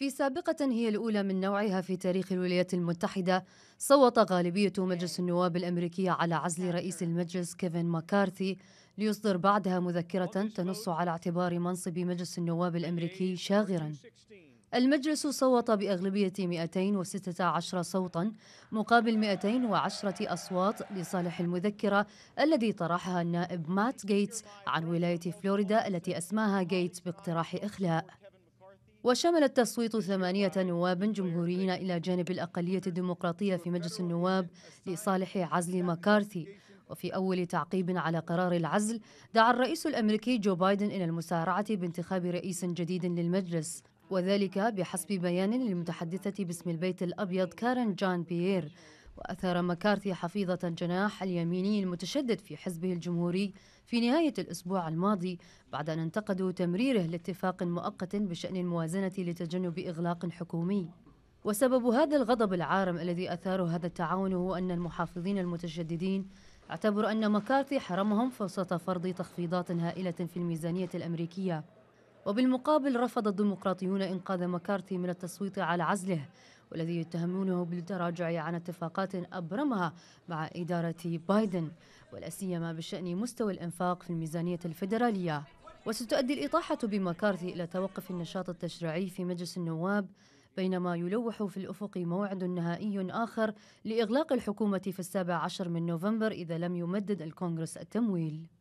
في سابقة هي الأولى من نوعها في تاريخ الولايات المتحدة صوت غالبية مجلس النواب الأمريكي على عزل رئيس المجلس كيفن ماكارثي ليصدر بعدها مذكرة تنص على اعتبار منصب مجلس النواب الأمريكي شاغرا المجلس صوت بأغلبية 216 صوتا مقابل 210 أصوات لصالح المذكرة الذي طرحها النائب مات جيتس عن ولاية فلوريدا التي أسماها جيتس باقتراح إخلاء وشمل التصويت ثمانية نواب جمهوريين إلى جانب الأقلية الديمقراطية في مجلس النواب لصالح عزل مكارثي وفي أول تعقيب على قرار العزل دعا الرئيس الأمريكي جو بايدن إلى المسارعة بانتخاب رئيس جديد للمجلس وذلك بحسب بيان للمتحدثة باسم البيت الأبيض كارن جان بيير وأثار مكارثي حفيظة الجناح اليميني المتشدد في حزبه الجمهوري في نهاية الأسبوع الماضي بعد أن انتقدوا تمريره لاتفاق مؤقت بشأن الموازنة لتجنب إغلاق حكومي وسبب هذا الغضب العارم الذي أثاره هذا التعاون هو أن المحافظين المتشددين اعتبروا أن مكارثي حرمهم فرصة فرض تخفيضات هائلة في الميزانية الأمريكية وبالمقابل رفض الديمقراطيون إنقاذ مكارثي من التصويت على عزله والذي يتهمونه بالتراجع عن اتفاقات أبرمها مع إدارة بايدن ولا سيما بشأن مستوى الإنفاق في الميزانية الفيدرالية وستؤدي الإطاحة بمكارثي إلى توقف النشاط التشريعي في مجلس النواب بينما يلوح في الأفق موعد نهائي آخر لإغلاق الحكومة في السابع عشر من نوفمبر إذا لم يمدد الكونغرس التمويل